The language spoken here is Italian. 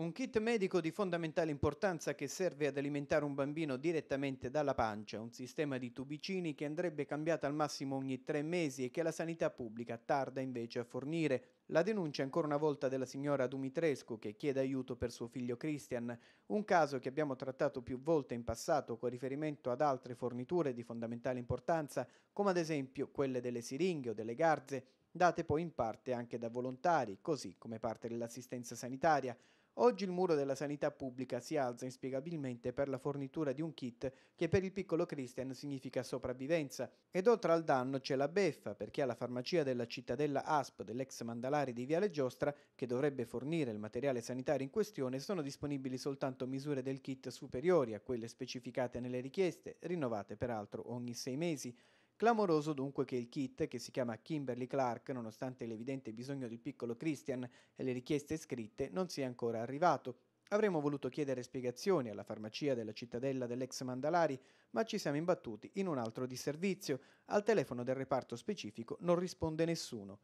Un kit medico di fondamentale importanza che serve ad alimentare un bambino direttamente dalla pancia, un sistema di tubicini che andrebbe cambiato al massimo ogni tre mesi e che la sanità pubblica tarda invece a fornire. La denuncia ancora una volta della signora Dumitrescu che chiede aiuto per suo figlio Christian, un caso che abbiamo trattato più volte in passato con riferimento ad altre forniture di fondamentale importanza, come ad esempio quelle delle siringhe o delle garze, date poi in parte anche da volontari, così come parte dell'assistenza sanitaria. Oggi il muro della sanità pubblica si alza inspiegabilmente per la fornitura di un kit che per il piccolo Christian significa sopravvivenza. Ed oltre al danno c'è la beffa, perché alla farmacia della cittadella ASP dell'ex Mandalari di Viale Giostra, che dovrebbe fornire il materiale sanitario in questione, sono disponibili soltanto misure del kit superiori a quelle specificate nelle richieste, rinnovate peraltro ogni sei mesi. Clamoroso dunque che il kit, che si chiama Kimberly Clark, nonostante l'evidente bisogno del piccolo Christian e le richieste scritte, non sia ancora arrivato. Avremmo voluto chiedere spiegazioni alla farmacia della cittadella dell'ex Mandalari, ma ci siamo imbattuti in un altro disservizio. Al telefono del reparto specifico non risponde nessuno.